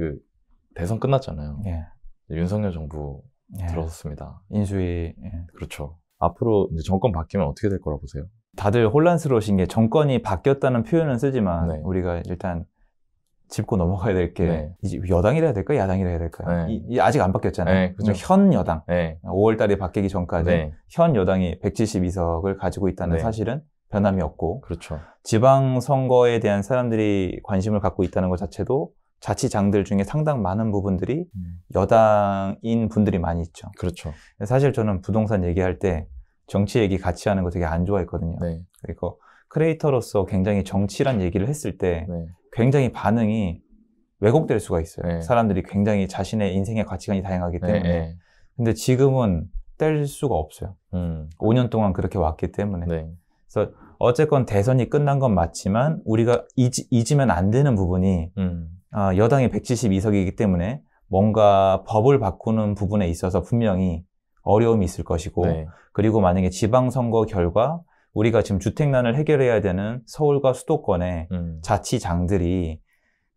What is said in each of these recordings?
그 대선 끝났잖아요. 예. 윤석열 정부 예. 들어섰습니다. 인수위. 예. 그렇죠. 앞으로 이제 정권 바뀌면 어떻게 될 거라 고 보세요? 다들 혼란스러우신 게 정권이 바뀌었다는 표현은 쓰지만 네. 우리가 일단 짚고 넘어가야 될게 네. 여당이라 해야 될까요? 야당이라 해야 될까요? 네. 이, 이 아직 안 바뀌었잖아요. 그렇죠. 현 여당, 5월 달에 바뀌기 전까지 네. 현 여당이 172석을 가지고 있다는 사실은 변함이 없고 그렇죠. 지방 선거에 대한 사람들이 관심을 갖고 있다는 것 자체도 자치장들 중에 상당 많은 부분들이 음. 여당인 분들이 많이 있죠. 그렇죠. 사실 저는 부동산 얘기할 때 정치 얘기 같이 하는 거 되게 안 좋아했거든요. 네. 그리고 크리에이터로서 굉장히 정치란 네. 얘기를 했을 때 네. 굉장히 반응이 왜곡될 수가 있어요. 네. 사람들이 굉장히 자신의 인생의 가치관이 다양하기 네, 때문에. 네. 근데 지금은 뗄 수가 없어요. 음. 5년 동안 그렇게 왔기 때문에. 네. 그래서 어쨌건 대선이 끝난 건 맞지만 우리가 잊, 으면안 되는 부분이 음. 아, 여당이 172석이기 때문에 뭔가 법을 바꾸는 부분에 있어서 분명히 어려움이 있을 것이고 네. 그리고 만약에 지방선거 결과 우리가 지금 주택난을 해결해야 되는 서울과 수도권의 음. 자치장들이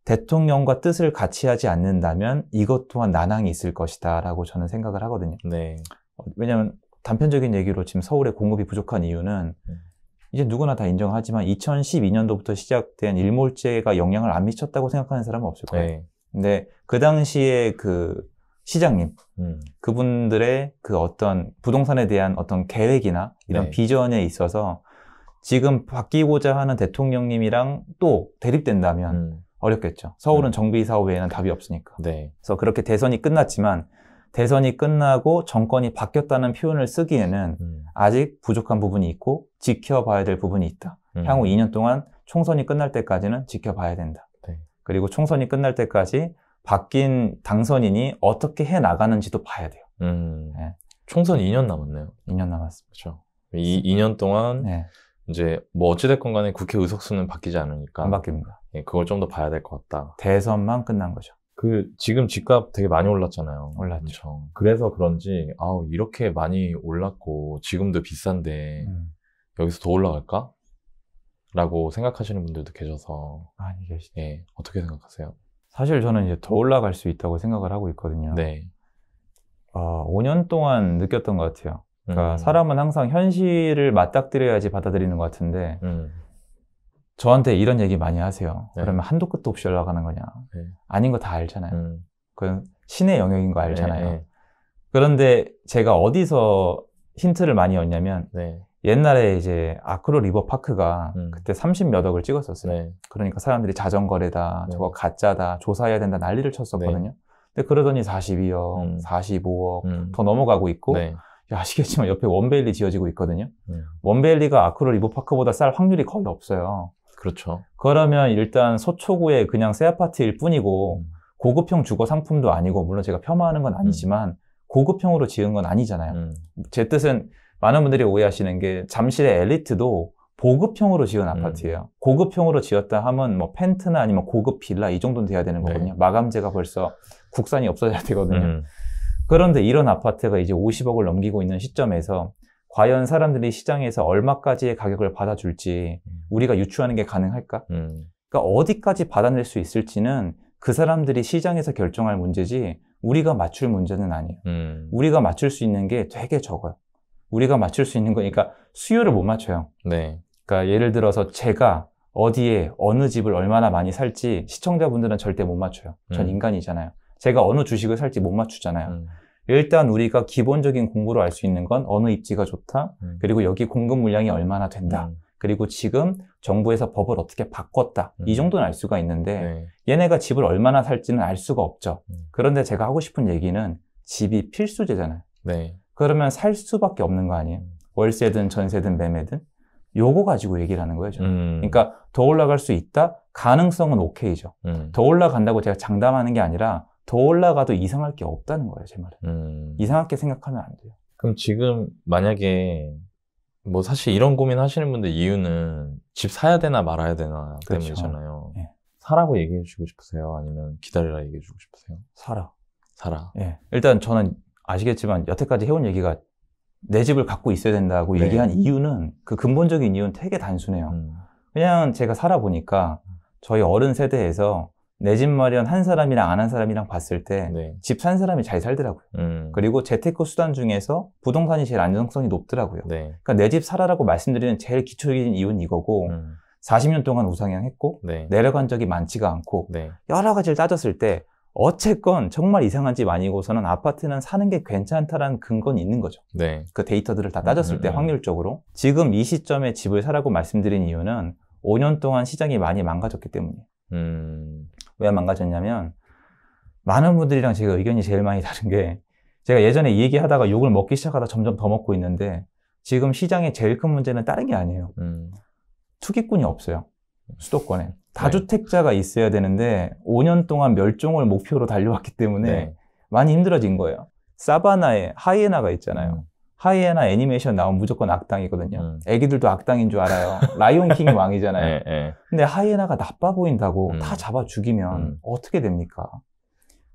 대통령과 뜻을 같이 하지 않는다면 이것 또한 난항이 있을 것이다라고 저는 생각을 하거든요. 네. 어, 왜냐하면 단편적인 얘기로 지금 서울의 공급이 부족한 이유는 음. 이제 누구나 다 인정하지만 2012년도부터 시작된 일몰제가 영향을 안 미쳤다고 생각하는 사람은 없을 거예요. 네. 근데 그 당시에 그 시장님 음. 그분들의 그 어떤 부동산에 대한 어떤 계획이나 이런 네. 비전에 있어서 지금 바뀌고자 하는 대통령님이랑 또 대립된다면 음. 어렵겠죠. 서울은 음. 정비 사업 외에는 답이 없으니까. 네. 그래서 그렇게 대선이 끝났지만 대선이 끝나고 정권이 바뀌었다는 표현을 쓰기에는 음. 아직 부족한 부분이 있고 지켜봐야 될 부분이 있다. 음. 향후 2년 동안 총선이 끝날 때까지는 지켜봐야 된다. 네. 그리고 총선이 끝날 때까지 바뀐 당선인이 어떻게 해 나가는지도 봐야 돼요. 음. 네. 총선 2년 남았네요. 2년 남았습니다. 그렇죠. 이 2년 동안 네. 이제 뭐 어찌됐건 간에 국회 의석수는 바뀌지 않으니까 안 바뀝니다. 예, 그걸 좀 더 봐야 될 것 같다. 대선만 끝난 거죠. 그 지금 집값 되게 많이 올랐잖아요. 올랐죠. 엄청. 그래서 그런지 아우 이렇게 많이 올랐고 지금도 비싼데 음. 여기서 더 올라갈까? 라고 생각하시는 분들도 계셔서 많이 계시죠. 예, 어떻게 생각하세요? 사실 저는 이제 더 올라갈 수 있다고 생각을 하고 있거든요. 네. 어, 5년 동안 느꼈던 것 같아요. 그러니까 음. 사람은 항상 현실을 맞닥뜨려야지 받아들이는 것 같은데 음. 저한테 이런 얘기 많이 하세요. 네. 그러면 한도 끝도 없이 올라가는 거냐. 네. 아닌 거 다 알잖아요. 음. 그건 신의 영역인 거 알잖아요. 네. 네. 그런데 제가 어디서 힌트를 많이 얻냐면 네. 옛날에 이제 아크로 리버 파크가 음. 그때 30 몇 억을 찍었었어요. 네. 그러니까 사람들이 자전거래다, 저거 가짜다, 조사해야 된다 난리를 쳤었거든요. 근데 그러더니 42억, 음. 45억 음. 더 넘어가고 있고 아시겠지만 옆에 원베일리 지어지고 있거든요. 원베일리가 아크로 리버 파크보다 쌀 확률이 거의 없어요. 그렇죠. 그러면 일단 서초구에 그냥 새 아파트일 뿐이고 음. 고급형 주거 상품도 아니고 물론 제가 폄하하는 건 아니지만 음. 고급형으로 지은 건 아니잖아요. 음. 제 뜻은 많은 분들이 오해하시는 게 잠실의 엘리트도 보급형으로 지은 아파트예요. 음. 고급형으로 지었다 하면 뭐 펜트나 아니면 고급 빌라 이 정도는 돼야 되는 거거든요. 네. 마감재가 벌써 국산이 없어져야 되거든요. 음. 그런데 이런 아파트가 이제 50억을 넘기고 있는 시점에서 과연 사람들이 시장에서 얼마까지의 가격을 받아줄지 음. 우리가 유추하는 게 가능할까? 음. 그러니까 어디까지 받아낼 수 있을지는 그 사람들이 시장에서 결정할 문제지 우리가 맞출 문제는 아니에요. 음. 우리가 맞출 수 있는 게 되게 적어요. 우리가 맞출 수 있는 거니까 그러니까 수요를 못 맞춰요. 네. 그러니까 예를 들어서 제가 어디에 어느 집을 얼마나 많이 살지 시청자분들은 절대 못 맞춰요. 전 음. 인간이잖아요. 제가 어느 주식을 살지 못 맞추잖아요. 음. 일단 우리가 기본적인 공부로 알 수 있는 건 어느 입지가 좋다. 음. 그리고 여기 공급 물량이 얼마나 된다. 음. 그리고 지금 정부에서 법을 어떻게 바꿨다. 음. 이 정도는 알 수가 있는데 네. 얘네가 집을 얼마나 살지는 알 수가 없죠. 음. 그런데 제가 하고 싶은 얘기는 집이 필수재잖아요. 네. 그러면 살 수밖에 없는 거 아니에요. 음. 월세든 전세든 매매든. 요거 가지고 얘기를 하는 거예요. 저는. 음. 그러니까 더 올라갈 수 있다. 가능성은 오케이죠. 더 올라간다고 제가 장담하는 게 아니라 더 올라가도 이상할 게 없다는 거예요, 제 말은. 음. 이상하게 생각하면 안 돼요. 그럼 지금 만약에 뭐 사실 이런 고민 하시는 분들 이유는 집 사야 되나 말아야 되나 그렇죠. 때문이잖아요. 예. 사라고 얘기해 주고 싶으세요? 아니면 기다리라 얘기해 주고 싶으세요? 사라. 사라. 예. 일단 저는 아시겠지만 여태까지 해온 얘기가 내 집을 갖고 있어야 된다고 네. 얘기한 이유는 그 근본적인 이유는 되게 단순해요. 음. 그냥 제가 살아보니까 저희 어른 세대에서 내집 마련 한 사람이랑 안 한 사람이랑 봤을 때 집산 네. 사람이 잘 살더라고요. 음. 그리고 재테크 수단 중에서 부동산이 제일 안정성이 높더라고요. 네. 그러니까 내 집사아라고 말씀드리는 제일 기초적인 이유는 이거고 음. 40년 동안 우상향했고 네. 내려간 적이 많지가 않고 네. 여러 가지를 따졌을 때 어쨌건 정말 이상한 집 아니고서는 아파트는 사는 게 괜찮다라는 근거는 있는 거죠. 네. 그 데이터들을 다 따졌을 음, 때 음, 음. 확률적으로 지금 이 시점에 집을 사라고 말씀드린 이유는 5년 동안 시장이 많이 망가졌기 때문이에요. 음. 왜 망가졌냐면 많은 분들이랑 제가 의견이 제일 많이 다른 게 제가 예전에 얘기하다가 욕을 먹기 시작하다 점점 더 먹고 있는데 지금 시장의 제일 큰 문제는 다른 게 아니에요. 음. 투기꾼이 없어요. 수도권에. 네. 다주택자가 있어야 되는데 5년 동안 멸종을 목표로 달려왔기 때문에 네. 많이 힘들어진 거예요. 사바나에 하이에나가 있잖아요. 음. 하이에나 애니메이션 나오면 무조건 악당이거든요. 음. 애기들도 악당인 줄 알아요. 라이온 킹이 왕이잖아요. 에, 예, 에. 예. 근데 하이에나가 나빠 보인다고 음. 다 잡아 죽이면 음. 어떻게 됩니까?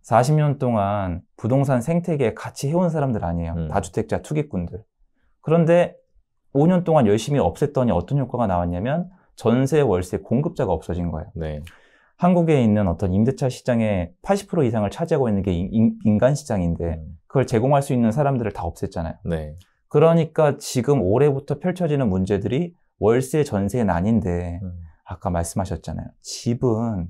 40년 동안 부동산 생태계에 같이 해온 사람들 아니에요. 음. 다주택자 투기꾼들. 그런데 5년 동안 열심히 없앴더니 어떤 효과가 나왔냐면 전세 월세 공급자가 없어진 거예요. 네. 한국에 있는 어떤 임대차 시장의 80% 이상을 차지하고 있는 게 인, 간 시장인데 음. 그걸 제공할 수 있는 사람들을 다 없앴잖아요. 네. 그러니까 지금 올해부터 펼쳐지는 문제들이 월세 전세 난인데 음. 아까 말씀하셨잖아요. 집은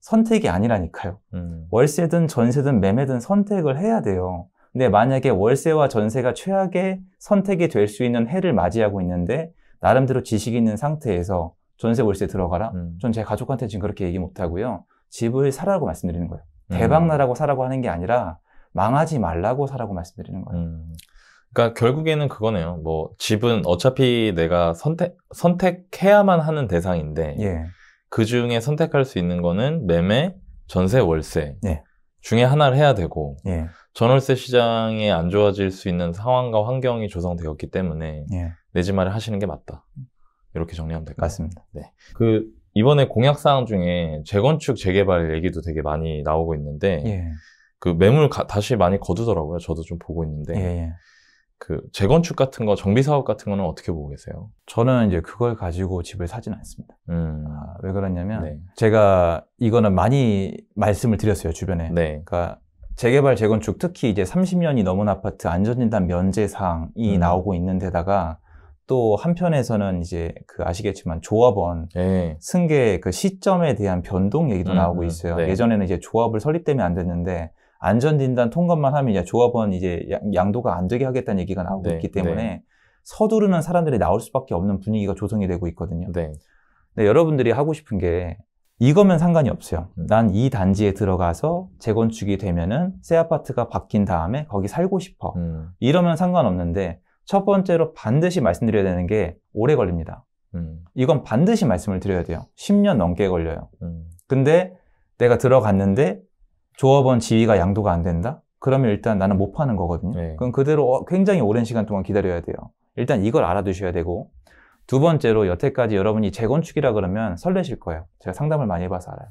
선택이 아니라니까요. 음. 월세든 전세든 매매든 선택을 해야 돼요. 근데 만약에 월세와 전세가 최악의 선택이 될 수 있는 해를 맞이하고 있는데 나름대로 지식이 있는 상태에서 전세 월세 들어가라. 음. 전제 가족한테 지금 그렇게 얘기 못 하고요. 집을 사라고 말씀드리는 거예요. 음. 대박 나라고 사라고 하는 게 아니라 망하지 말라고 사라고 말씀드리는 거예요. 음. 그러니까 결국에는 그거네요. 뭐 집은 어차피 내가 선택 선택해야만 하는 대상인데 예. 그 중에 선택할 수 있는 거는 매매, 전세, 월세 예. 중에 하나를 해야 되고 예. 전월세 시장이 안 좋아질 수 있는 상황과 환경이 조성되었기 때문에 예. 내집 마련 하시는 게 맞다. 이렇게 정리하면 될까요? 맞습니다. 네. 그 이번에 공약 사항 중에 재건축 재개발 얘기도 되게 많이 나오고 있는데 예. 그 매물 가, 다시 많이 거두더라고요. 저도 좀 보고 있는데. 예, 예. 그 재건축 같은 거, 정비 사업 같은 거는 어떻게 보고 계세요? 저는 이제 그걸 가지고 집을 사진 않습니다. 음. 아, 왜 그러냐면 네. 제가 이거는 많이 말씀을 드렸어요 주변에. 네. 그러니까 재개발 재건축 특히 이제 30년이 넘은 아파트 안전진단 면제 사항이 음. 나오고 있는데다가 또 한편에서는 이제 그 아시겠지만 조합원 네. 승계 그 시점에 대한 변동 얘기도 음, 나오고 음. 있어요. 네. 예전에는 이제 조합을 설립되면 안 됐는데 안전진단 통과만 하면 이제 조합원 이제 양도가 안 되게 하겠다는 얘기가 나오고 네, 있기 네. 때문에 네. 서두르는 사람들이 나올 수밖에 없는 분위기가 조성이 되고 있거든요. 네. 근데 여러분들이 하고 싶은 게 이거면 상관이 없어요. 음. 난이 단지에 들어가서 재건축이 되면은 새 아파트가 바뀐 다음에 거기 살고 싶어. 음. 이러면 상관없는데 첫 번째로 반드시 말씀드려야 되는 게 오래 걸립니다. 음. 이건 반드시 말씀을 드려야 돼요. 10년 넘게 걸려요. 음. 근데 내가 들어갔는데 조합원 지위가 양도가 안 된다? 그러면 일단 나는 못 파는 거거든요. 네. 그럼 그대로 어, 굉장히 오랜 시간 동안 기다려야 돼요. 일단 이걸 알아두셔야 되고 두 번째로 여태까지 여러분이 재건축이라 그러면 설레실 거예요. 제가 상담을 많이 해봐서 알아요.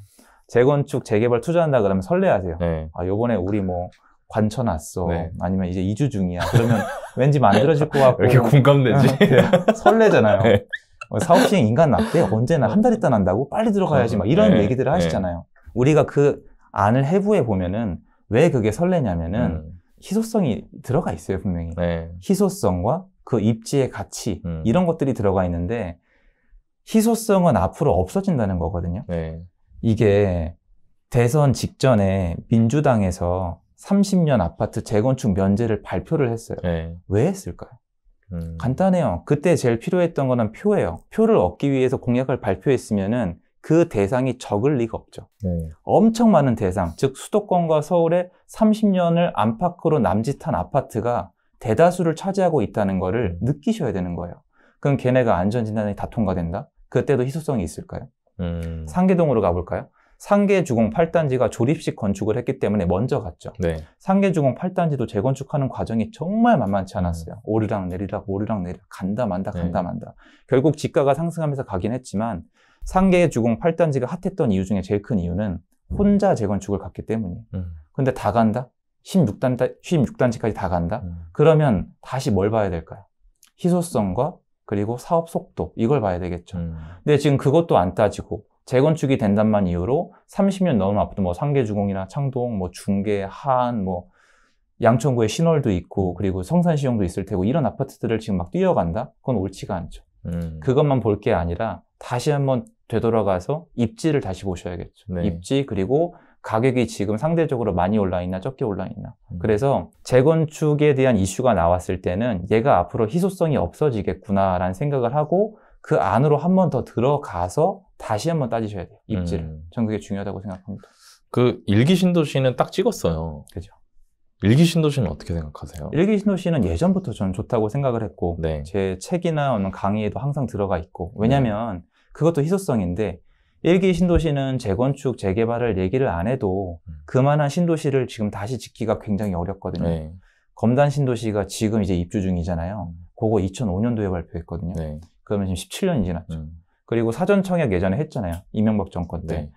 재건축, 재개발 투자한다 그러면 설레하세요. 네. 아, 요번에 우리 뭐관천왔어 네. 아니면 이제 이주 중이야. 그러면 왠지 만들어질 것 같고. 이렇게 공감되지? 아, 네. 설레잖아요. 네. 어, 사업 시행 인간 낫대 언제나 한 달 있다 난다고 빨리 들어가야지 아, 막 이런 네. 얘기들을 네. 하시잖아요. 우리가 그 안을 해부해 보면은 왜 그게 설레냐면은 음. 희소성이 들어가 있어요 분명히 네. 희소성과 그 입지의 가치 음. 이런 것들이 들어가 있는데 희소성은 앞으로 없어진다는 거거든요. 네. 이게 대선 직전에 민주당에서 30년 아파트 재건축 면제를 발표를 했어요. 네. 왜 했을까요? 음. 간단해요. 그때 제일 필요했던 거는 표예요. 표를 얻기 위해서 공약을 발표했으면은 그 대상이 적을 리가 없죠. 네. 엄청 많은 대상, 즉 수도권과 서울의 30년을 안팎으로 남짓한 아파트가 대다수를 차지하고 있다는 것을 음. 느끼셔야 되는 거예요. 그럼 걔네가 안전진단이 다 통과된다? 그때도 희소성이 있을까요? 음. 상계동으로 가볼까요? 상계주공 8단지가 조립식 건축을 했기 때문에 먼저 갔죠. 네. 상계주공 8단지도 재건축하는 과정이 정말 만만치 않았어요. 음. 오르락 내리락 오르락 내리락 간다 만다 네. 간다 네. 만다. 결국 집가가 상승하면서 가긴 했지만 상계 주공 8단지가 핫했던 이유 중에 제일 큰 이유는 혼자 재건축을 갔기 때문이에요. 음. 근데 다 간다? 16단, 16단지까지 다 간다? 음. 그러면 다시 뭘 봐야 될까요? 희소성과 그리고 사업 속도, 이걸 봐야 되겠죠. 음. 근데 지금 그것도 안 따지고 재건축이 된단만 이유로 30년 넘은 앞으로 뭐 상계주공이나 창동, 뭐 중계, 하안, 뭐 양천구에 신월도 있고 그리고 성산시흥도 있을 테고 이런 아파트들을 지금 막 뛰어간다? 그건 옳지가 않죠. 음. 그것만 볼 게 아니라 다시 한번 되돌아가서 입지를 다시 보셔야겠죠. 네. 입지 그리고 가격이 지금 상대적으로 많이 올라 있나 적게 올라 있나. 음. 그래서 재건축에 대한 이슈가 나왔을 때는 얘가 앞으로 희소성이 없어지겠구나라는 생각을 하고 그 안으로 한 번 더 들어가서 다시 한 번 따지셔야 돼요. 입지를. 음. 전 그게 중요하다고 생각합니다. 그 일기 신도시는 딱 찍었어요. 그죠. 일기 신도시는 어떻게 생각하세요? 일기 신도시는 예전부터 저는 좋다고 생각을 했고 네. 제 책이나 강의에도 항상 들어가 있고 왜냐면 네. 그것도 희소성인데 일기 신도시는 재건축, 재개발을 얘기를 안 해도 음. 그만한 신도시를 지금 다시 짓기가 굉장히 어렵거든요. 네. 검단 신도시가 지금 이제 입주 중이잖아요. 음. 그거 2005년도에 발표했거든요. 네. 그러면 지금 17년이 지났죠. 음. 그리고 사전 청약 예전에 했잖아요. 이명박 정권 때. 네.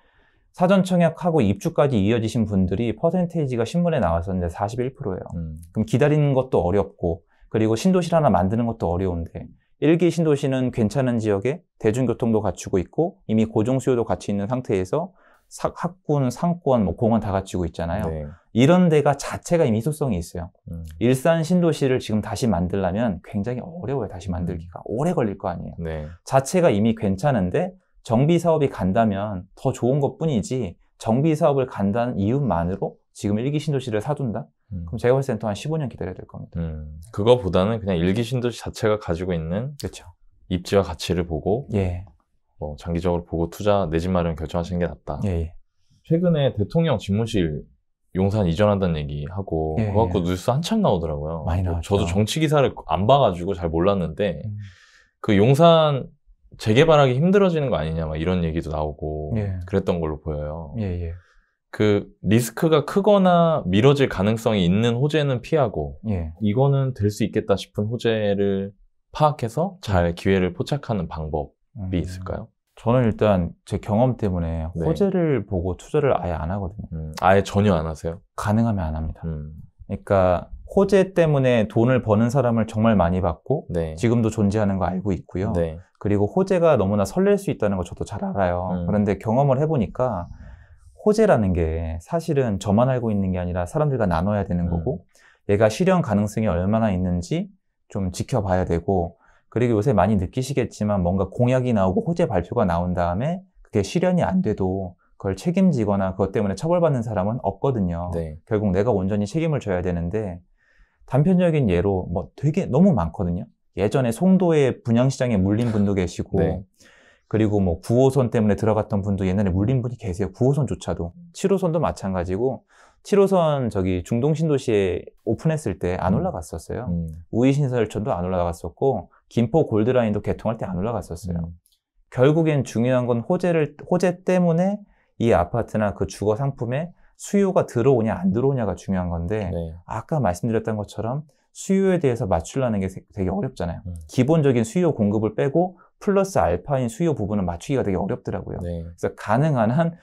사전 청약하고 입주까지 이어지신 분들이 퍼센테이지가 신문에 나왔었는데 41%예요. 음. 그럼 기다리는 것도 어렵고 그리고 신도시 를 하나 만드는 것도 어려운데 1기 신도시는 괜찮은 지역에 대중교통도 갖추고 있고 이미 고정수요도 같이 있는 상태에서 사, 학군, 상권, 뭐 공원 다 갖추고 있잖아요. 네. 이런 데가 자체가 이미 희소성이 있어요. 음. 일산 신도시를 지금 다시 만들려면 굉장히 어려워요. 다시 만들기가. 음. 오래 걸릴 거 아니에요. 네. 자체가 이미 괜찮은데 정비 사업이 간다면 더 좋은 것 뿐이지 정비 사업을 간다는 이유만으로 지금 일기 신도시를 사둔다? 음. 그럼 재개발센터 한 15년 기다려야 될 겁니다. 음. 그거보다는 그냥 일기신도 자체가 가지고 있는 그렇죠. 입지와 가치를 보고 예. 뭐 장기적으로 보고 투자 내집 마련 결정하시는 게 낫다. 예, 예. 최근에 대통령 집무실 용산 이전한다는 얘기하고 예, 그거 갖고 예. 뉴스 한참 나오더라고요. 많이 뭐 나왔죠. 저도 정치 기사를 안 봐가지고 잘 몰랐는데 음. 그 용산 재개발하기 힘들어지는 거 아니냐 막 이런 얘기도 나오고 예. 그랬던 걸로 보여요. 예, 예. 그 리스크가 크거나 미뤄질 가능성이 있는 호재는 피하고 예. 이거는 될 수 있겠다 싶은 호재를 파악해서 잘 기회를 포착하는 방법이 음. 있을까요? 저는 일단 제 경험 때문에 네. 호재를 보고 투자를 아예 안 하거든요. 음, 아예 전혀 안 하세요? 가능하면 안 합니다. 음. 그러니까 호재 때문에 돈을 버는 사람을 정말 많이 봤고 네. 지금도 존재하는 거 알고 있고요. 네. 그리고 호재가 너무나 설렐 수 있다는 거 저도 잘 알아요. 음. 그런데 경험을 해보니까 호재라는 게 사실은 저만 알고 있는 게 아니라 사람들과 나눠야 되는 음. 거고 음. 얘가 실현 가능성이 얼마나 있는지 좀 지켜봐야 되고 그리고 요새 많이 느끼시겠지만 뭔가 공약이 나오고 호재 발표가 나온 다음에 그게 실현이 안 돼도 그걸 책임지거나 그것 때문에 처벌받는 사람은 없거든요. 네. 결국 내가 온전히 책임을 져야 되는데 단편적인 예로 뭐 되게 너무 많거든요. 예전에 송도의 분양시장에 물린 분도 계시고 네. 그리고 뭐 9호선 때문에 들어갔던 분도 옛날에 물린 분이 계세요. 9호선조차도. 7호선도 마찬가지고 7호선 저기 중동 신도시에 오픈했을 때안 음. 올라갔었어요. 음. 우이신설천도 안 올라갔었고 김포 골드라인도 개통할 때 안 올라갔었어요. 음. 결국엔 중요한 건 호재를 호재 때문에 이 아파트나 그 주거 상품에 수요가 들어오냐 안 들어오냐가 중요한 건데 네. 아까 말씀드렸던 것처럼 수요에 대해서 맞추려는 게 되게 어렵잖아요. 음. 기본적인 수요 공급을 빼고 플러스 알파인 수요 부분은 맞추기가 되게 어렵더라고요. 네. 그래서 가능한 한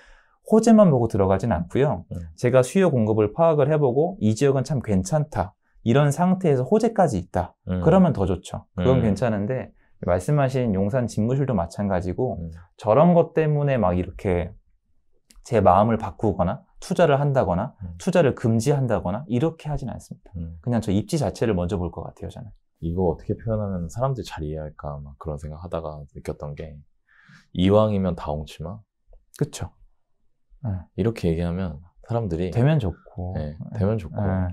호재만 보고 들어가진 않고요. 네. 제가 수요 공급을 파악을 해보고 이 지역은 참 괜찮다. 이런 상태에서 호재까지 있다. 음. 그러면 더 좋죠. 그건 음. 괜찮은데 말씀하신 용산 집무실도 마찬가지고 음. 저런 것 때문에 막 이렇게 제 마음을 바꾸거나 투자를 한다거나 음. 투자를 금지한다거나 이렇게 하진 않습니다. 음. 그냥 저 입지 자체를 먼저 볼 것 같아요, 저는. 이거 어떻게 표현하면 사람들이 잘 이해할까 막 그런 생각하다가 느꼈던 게 이왕이면 다홍치마 그쵸 네. 이렇게 얘기하면 사람들이 되면 좋고 네, 되면 좋고 네.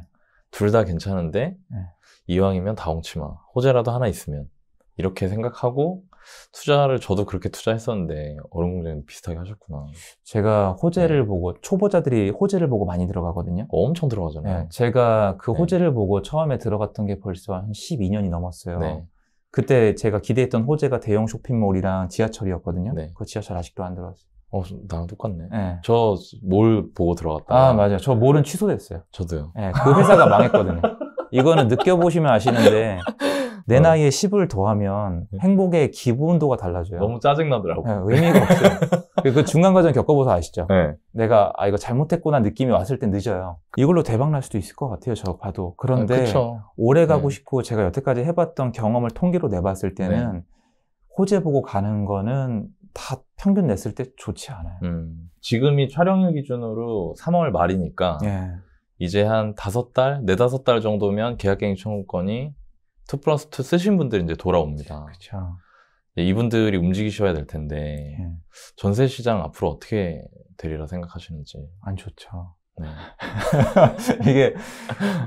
둘다 괜찮은데 네. 이왕이면 다홍치마 호재라도 하나 있으면 이렇게 생각하고 투자를 저도 그렇게 투자했었는데 어른공장 비슷하게 하셨구나. 제가 호재를 네. 보고 초보자들이 호재를 보고 많이 들어가거든요. 어, 엄청 들어가잖아요. 네, 제가 그 네. 호재를 보고 처음에 들어갔던 게 벌써 한 12년이 넘었어요. 네. 그때 제가 기대했던 호재가 대형 쇼핑몰이랑 지하철이었거든요. 네. 그 지하철 아직도 안 들어왔어요. 어, 나랑 똑같네. 네. 저 뭘 보고 들어갔다. 아, 맞아요. 저 몰은 취소됐어요. 저도요. 네, 그 회사가 망했거든요. 이거는 느껴보시면 아시는데 네. 내 나이에 10을 더하면 네. 행복의 기본도가 달라져요. 너무 짜증나더라고. 네, 의미가 없어요. 그, 그 중간 과정 겪어보서 아시죠? 네. 내가 아 이거 잘못했구나 느낌이 왔을 때 늦어요. 이걸로 대박 날 수도 있을 것 같아요. 저 봐도. 그런데 네, 오래 가고 싶고 제가 여태까지 해봤던 경험을 통계로 내봤을 네. 때는 호재 보고 가는 거는 다 평균 냈을 때 좋지 않아요. 음, 지금이 촬영일 기준으로 3월 말이니까 예. 이제 한 다섯 달, 네다섯 달 정도면 계약갱신 청구권이 투 플러스 투 쓰신 분들이 이제 돌아옵니다. 그렇죠. 이분들이 움직이셔야 될 텐데 예. 전세 시장 앞으로 어떻게 되리라 생각하시는지 안 좋죠. 네. 이게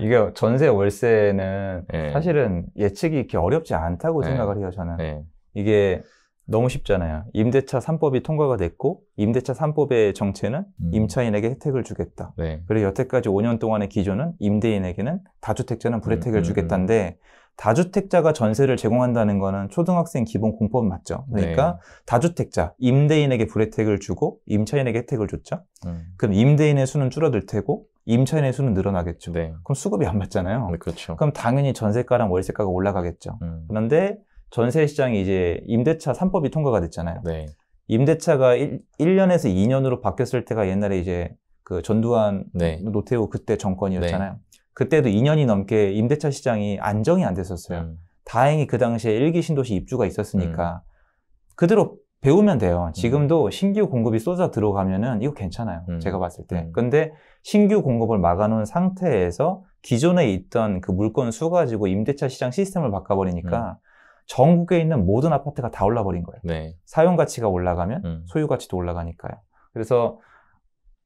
이게 전세 월세는 예. 사실은 예측이 이렇게 어렵지 않다고 예. 생각을 해요 저는 예. 이게 너무 쉽잖아요. 임대차 3법이 통과가 됐고 임대차 3법의 정체는 음. 임차인에게 혜택을 주겠다. 네. 그리고 여태까지 5년 동안의 기조는 임대인에게는 다주택자는 음, 불혜택을 음, 음, 주겠다인데 다주택자가 전세를 제공한다는 거는 초등학생 기본 공법 맞죠. 그러니까 네. 다주택자 임대인에게 불혜택을 주고 임차인에게 혜택을 줬죠. 음. 그럼 임대인의 수는 줄어들 테고 임차인의 수는 늘어나겠죠. 네. 그럼 수급이 안 맞잖아요. 네, 그렇죠. 그럼 당연히 전세가랑 월세가가 올라가겠죠. 음. 그런데 전세 시장이 이제 임대차 3법이 통과가 됐잖아요. 네. 임대차가 1, 1년에서 2년으로 바뀌었을 때가 옛날에 이제 그 전두환 네. 노태우 그때 정권이었잖아요. 네. 그때도 2년이 넘게 임대차 시장이 안정이 안 됐었어요. 음. 다행히 그 당시에 일기 신도시 입주가 있었으니까 음. 그대로 배우면 돼요. 음. 지금도 신규 공급이 쏟아 들어가면은 이거 괜찮아요. 음. 제가 봤을 때. 근데 신규 공급을 막아놓은 상태에서 기존에 있던 그 물건 수 가지고 임대차 시장 시스템을 바꿔버리니까 전국에 있는 모든 아파트가 다 올라버린 거예요. 네. 사용 가치가 올라가면 소유 가치도 올라가니까요. 그래서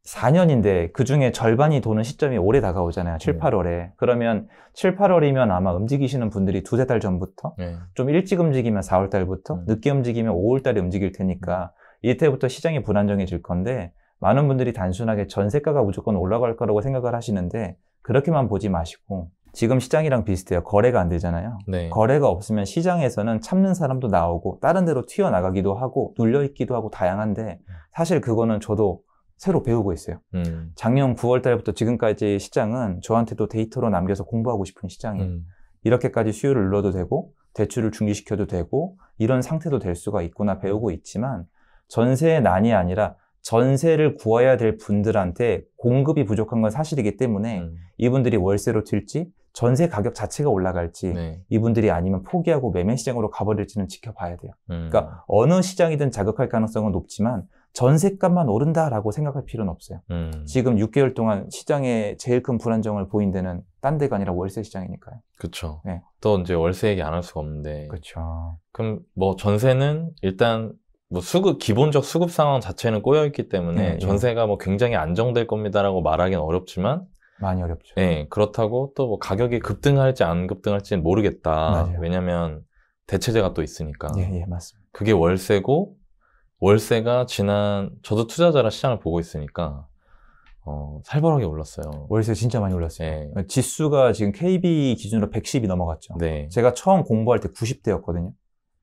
4년인데 그 중에 절반이 도는 시점이 올해 다가오잖아요. 7, 네. 8월에. 그러면 7, 8월이면 아마 움직이시는 분들이 두세 달 전부터 네. 좀 일찍 움직이면 4월 달부터 음. 늦게 움직이면 5월 달에 움직일 테니까 음. 이때부터 시장이 불안정해질 건데 많은 분들이 단순하게 전세가가 무조건 올라갈 거라고 생각을 하시는데 그렇게만 보지 마시고 지금 시장이랑 비슷해요. 거래가 안 되잖아요. 네. 거래가 없으면 시장에서는 참는 사람도 나오고 다른 데로 튀어나가기도 하고 눌려있기도 하고 다양한데 음. 사실 그거는 저도 새로 배우고 있어요. 음. 작년 9월 달부터 지금까지 시장은 저한테도 데이터로 남겨서 공부하고 싶은 시장이에요. 음. 이렇게까지 수요를 눌러도 되고, 대출을 중지시켜도 되고, 이런 상태도 될 수가 있구나 배우고 있지만, 전세의 난이 아니라 전세를 구해야 될 분들한테 공급이 부족한 건 사실이기 때문에 음. 이분들이 월세로 튈지, 전세 가격 자체가 올라갈지 네. 이분들이 아니면 포기하고 매매 시장으로 가버릴지는 지켜봐야 돼요. 음. 그러니까 어느 시장이든 자극할 가능성은 높지만 전세값만 오른다라고 생각할 필요는 없어요. 음. 지금 6개월 동안 시장에 제일 큰 불안정을 보인 데는 딴 데가 아니라 월세 시장이니까요. 그렇죠. 네. 또 이제 월세 얘기 안 할 수가 없는데. 그렇죠. 그럼 뭐 전세는 일단 뭐 수급 기본적 수급 상황 자체는 꼬여 있기 때문에 네, 예. 전세가 네. 뭐 굉장히 안정될 겁니다라고 말하기는 어렵지만 많이 어렵죠. 네, 그렇다고 또 뭐 가격이 급등할지 안 급등할지는 모르겠다. 왜냐면 하 대체제가 또 있으니까. 예, 예, 맞습니다. 그게 월세고 월세가 지난 저도 투자자라 시장을 보고 있으니까 어, 살벌하게 올랐어요. 월세 진짜 많이 올랐어요. 네. 그 지수가 지금 KB 기준으로 110이 넘어갔죠. 네. 제가 처음 공부할 때 90대였거든요.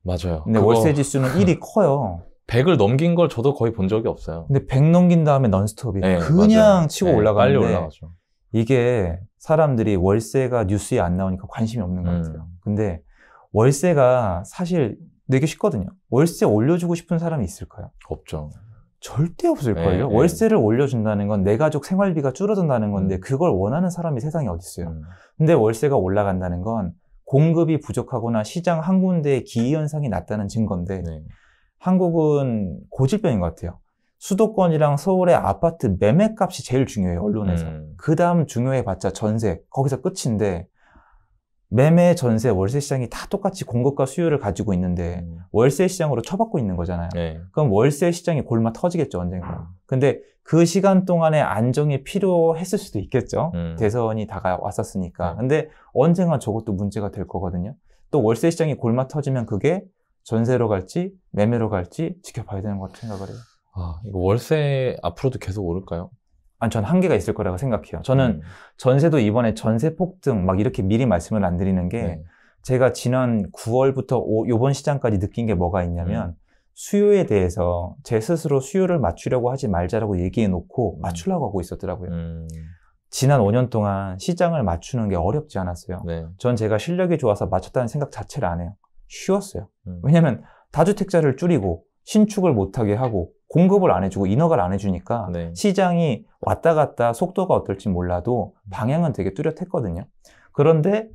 맞아요. 근데 그거... 월세 지수는 1이 커요. 100을 넘긴 걸 저도 거의 본 적이 없어요. 근데 100 넘긴 다음에 넌스톱이 네, 그냥 맞아요. 치고 네, 올라가는데 빨리 올라가죠. 이게 사람들이 월세가 뉴스에 안 나오니까 관심이 없는 것 음. 같아요. 음. 근데 월세가 사실 되게 쉽거든요. 월세 올려주고 싶은 사람이 있을까요? 없죠. 절대 없을거예요 네, 네, 월세를 올려준다는 건 내 가족 생활비가 줄어든다는 건데 음. 그걸 원하는 사람이 세상에 어디 있어요. 음. 근데 월세가 올라간다는 건 공급이 부족하거나 시장 한 군데에 기이 현상이 낮다는 증거인데 네. 한국은 고질병인 것 같아요. 수도권이랑 서울의 아파트 매매값이 제일 중요해요 언론에서. 음. 그 다음 중요해봤자 전세 거기서 끝인데 매매, 전세, 월세 시장이 다 똑같이 공급과 수요를 가지고 있는데 음. 월세 시장으로 쳐박고 있는 거잖아요. 네. 그럼 월세 시장이 골마 터지겠죠 언젠가. 음. 근데 그 시간 동안에 안정이 필요했을 수도 있겠죠. 음. 대선이 다가왔었으니까. 네. 근데 언젠가 저것도 문제가 될 거거든요. 또 월세 시장이 골마 터지면 그게 전세로 갈지 매매로 갈지 지켜봐야 되는 것 같은 생각을 해요. 아, 이거 월세 앞으로도 계속 오를까요? 전 한계가 있을 거라고 생각해요. 저는 음. 전세도 이번에 전세 폭등 막 이렇게 미리 말씀을 안 드리는 게 네. 제가 지난 9월부터 오, 이번 시장까지 느낀 게 뭐가 있냐면 음. 수요에 대해서 제 스스로 수요를 맞추려고 하지 말자라고 얘기해 놓고 음. 맞추려고 하고 있었더라고요. 음. 지난 5년 동안 시장을 맞추는 게 어렵지 않았어요. 네. 전 제가 실력이 좋아서 맞췄다는 생각 자체를 안 해요. 쉬웠어요. 음. 왜냐하면 다주택자를 줄이고 신축을 못하게 하고 공급을 안 해주고 인허가를 안 해주니까 네. 시장이 왔다 갔다 속도가 어떨지 몰라도 방향은 되게 뚜렷했거든요. 그런데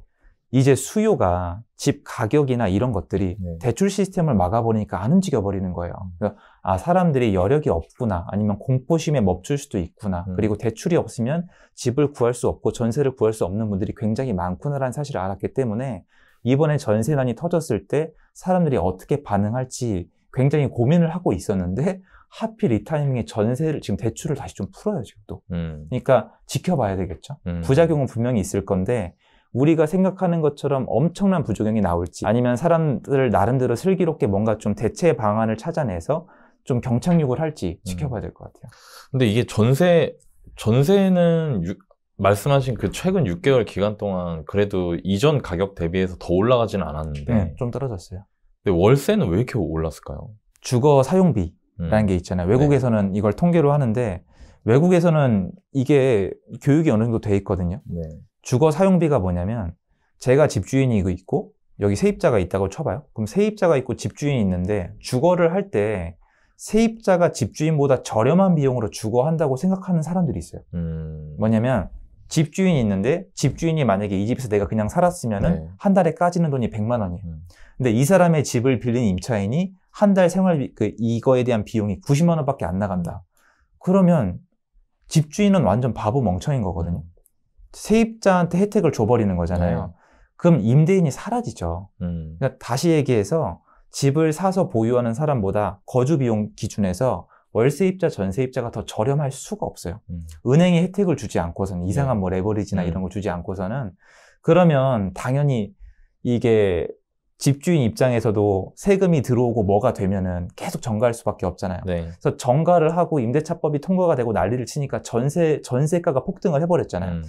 이제 수요가 집 가격이나 이런 것들이 네. 대출 시스템을 막아버리니까 안 움직여버리는 거예요. 그러니까 아, 사람들이 여력이 없구나. 아니면 공포심에 멈출 수도 있구나. 음. 그리고 대출이 없으면 집을 구할 수 없고 전세를 구할 수 없는 분들이 굉장히 많구나라는 사실을 알았기 때문에 이번에 전세난이 터졌을 때 사람들이 어떻게 반응할지 굉장히 고민을 하고 있었는데 하필 이 타이밍에 전세를 지금 대출을 다시 좀 풀어요 지금 또. 음. 그러니까 지켜봐야 되겠죠. 음. 부작용은 분명히 있을 건데 우리가 생각하는 것처럼 엄청난 부작용이 나올지 아니면 사람들 을 나름대로 슬기롭게 뭔가 좀 대체 방안을 찾아내서 좀 경착륙을 할지 음. 지켜봐야 될 것 같아요. 근데 이게 전세 전세는 유, 말씀하신 그 최근 6개월 기간 동안 그래도 이전 가격 대비해서 더 올라가지는 않았는데 네, 좀 떨어졌어요. 근데 월세는 왜 이렇게 올랐을까요? 주거 사용비 음. 라는 게 있잖아요. 네. 외국에서는 이걸 통계로 하는데 외국에서는 이게 교육이 어느 정도 돼 있거든요. 네. 주거 사용비가 뭐냐면 제가 집주인이 있고 여기 세입자가 있다고 쳐봐요. 그럼 세입자가 있고 집주인이 있는데 주거를 할 때 세입자가 집주인보다 저렴한 비용으로 주거한다고 생각하는 사람들이 있어요. 음... 뭐냐면 집주인이 있는데 집주인이 만약에 이 집에서 내가 그냥 살았으면은 네. 한 달에 까지는 돈이 100만 원이에요. 음. 근데 이 사람의 집을 빌린 임차인이 한달 생활비 그 이거에 대한 비용이 90만 원밖에 안 나간다. 그러면 집주인은 완전 바보 멍청인 거거든요. 세입자한테 혜택을 줘버리는 거잖아요. 네. 그럼 임대인이 사라지죠. 음. 그러니까 다시 얘기해서 집을 사서 보유하는 사람보다 거주 비용 기준에서 월세입자, 전세입자가 더 저렴할 수가 없어요. 음. 은행이 혜택을 주지 않고서는 이상한 네. 뭐 레버리지나 음. 이런 걸 주지 않고서는 그러면 당연히 이게 집주인 입장에서도 세금이 들어오고 뭐가 되면은 계속 정가할 수밖에 없잖아요. 네. 그래서 정가를 하고 임대차법이 통과가 되고 난리를 치니까 전세 전세가가 폭등을 해버렸잖아요. 음.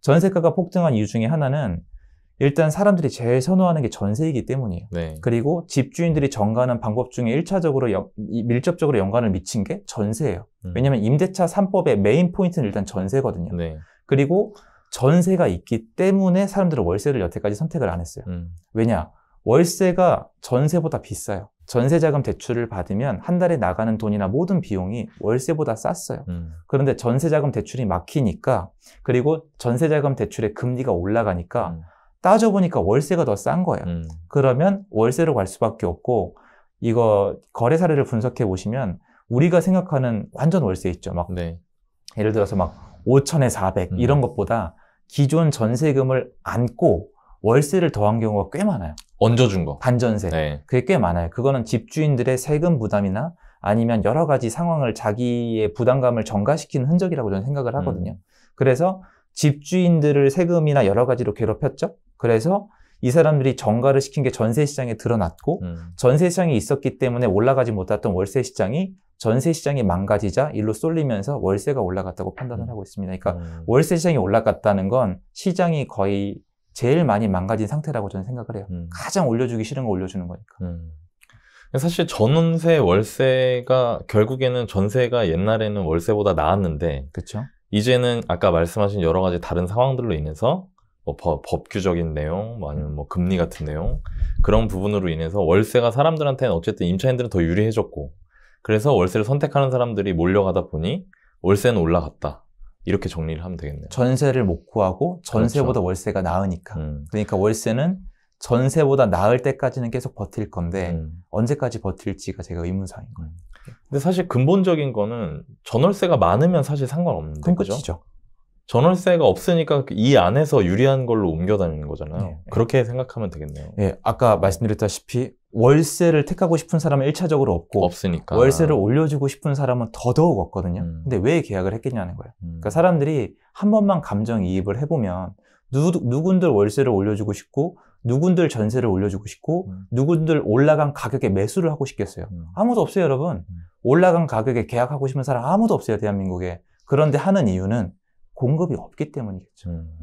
전세가가 폭등한 이유 중에 하나는 일단 사람들이 제일 선호하는 게 전세이기 때문이에요. 네. 그리고 집주인들이 정가하는 방법 중에 1차적으로 밀접적으로 연관을 미친 게 전세예요. 음. 왜냐하면 임대차 3법의 메인 포인트는 일단 전세거든요. 네. 그리고 전세가 있기 때문에 사람들은 월세를 여태까지 선택을 안 했어요. 음. 왜냐? 월세가 전세보다 비싸요. 전세자금 대출을 받으면 한 달에 나가는 돈이나 모든 비용이 월세보다 쌌어요. 음. 그런데 전세자금 대출이 막히니까 그리고 전세자금 대출의 금리가 올라가니까 음. 따져보니까 월세가 더 싼 거예요. 음. 그러면 월세로 갈 수밖에 없고 이거 거래 사례를 분석해 보시면 우리가 생각하는 완전 월세 있죠. 막 네. 예를 들어서 막 5천에 400 음. 이런 것보다 기존 전세금을 안고 월세를 더한 경우가 꽤 많아요. 얹어준 거. 반전세. 네. 그게 꽤 많아요. 그거는 집주인들의 세금 부담이나 아니면 여러 가지 상황을 자기의 부담감을 전가시키는 흔적이라고 저는 생각을 음. 하거든요. 음. 그래서 집주인들을 세금이나 여러 가지로 괴롭혔죠. 그래서 이 사람들이 전가를 시킨 게 전세 시장에 드러났고 음. 전세 시장이 있었기 때문에 올라가지 못했던 월세 시장이 전세 시장이 망가지자 일로 쏠리면서 월세가 올라갔다고 판단을 음. 하고 있습니다. 그러니까 음. 월세 시장이 올라갔다는 건 시장이 거의 제일 많이 망가진 상태라고 저는 생각을 해요. 음. 가장 올려주기 싫은 거 올려주는 거니까. 음. 사실 전세 월세가 결국에는 전세가 옛날에는 월세보다 나았는데 그렇죠. 이제는 아까 말씀하신 여러 가지 다른 상황들로 인해서 뭐 법, 규적인 내용, 뭐 아니면 뭐 금리 같은 내용 그런 부분으로 인해서 월세가 사람들한테는 어쨌든 임차인들은 더 유리해졌고 그래서 월세를 선택하는 사람들이 몰려가다 보니 월세는 올라갔다. 이렇게 정리를 하면 되겠네요. 전세를 못 구하고 전세보다 그렇죠. 월세가 나으니까. 음. 그러니까 월세는 전세보다 나을 때까지는 계속 버틸 건데 음. 언제까지 버틸지가 제가 의문사항인 거예요. 근데 사실 근본적인 거는 전월세가 많으면 사실 상관없는거 그죠? 끝이죠. 전월세가 없으니까 이 안에서 유리한 걸로 옮겨다니는 거잖아요. 네. 네. 그렇게 생각하면 되겠네요. 예, 네, 아까 말씀드렸다시피 월세를 택하고 싶은 사람은 1차적으로 없고 없으니까 월세를 올려주고 싶은 사람은 더더욱 없거든요. 음. 근데 왜 계약을 했겠냐는 거예요. 음. 그러니까 사람들이 한 번만 감정 이입을 해보면 누, 누군들 월세를 올려주고 싶고 누군들 전세를 올려주고 싶고 음. 누군들 올라간 가격에 매수를 하고 싶겠어요. 음. 아무도 없어요, 여러분. 음. 올라간 가격에 계약하고 싶은 사람 아무도 없어요, 대한민국에. 그런데 하는 이유는 공급이 없기 때문이겠죠. 음.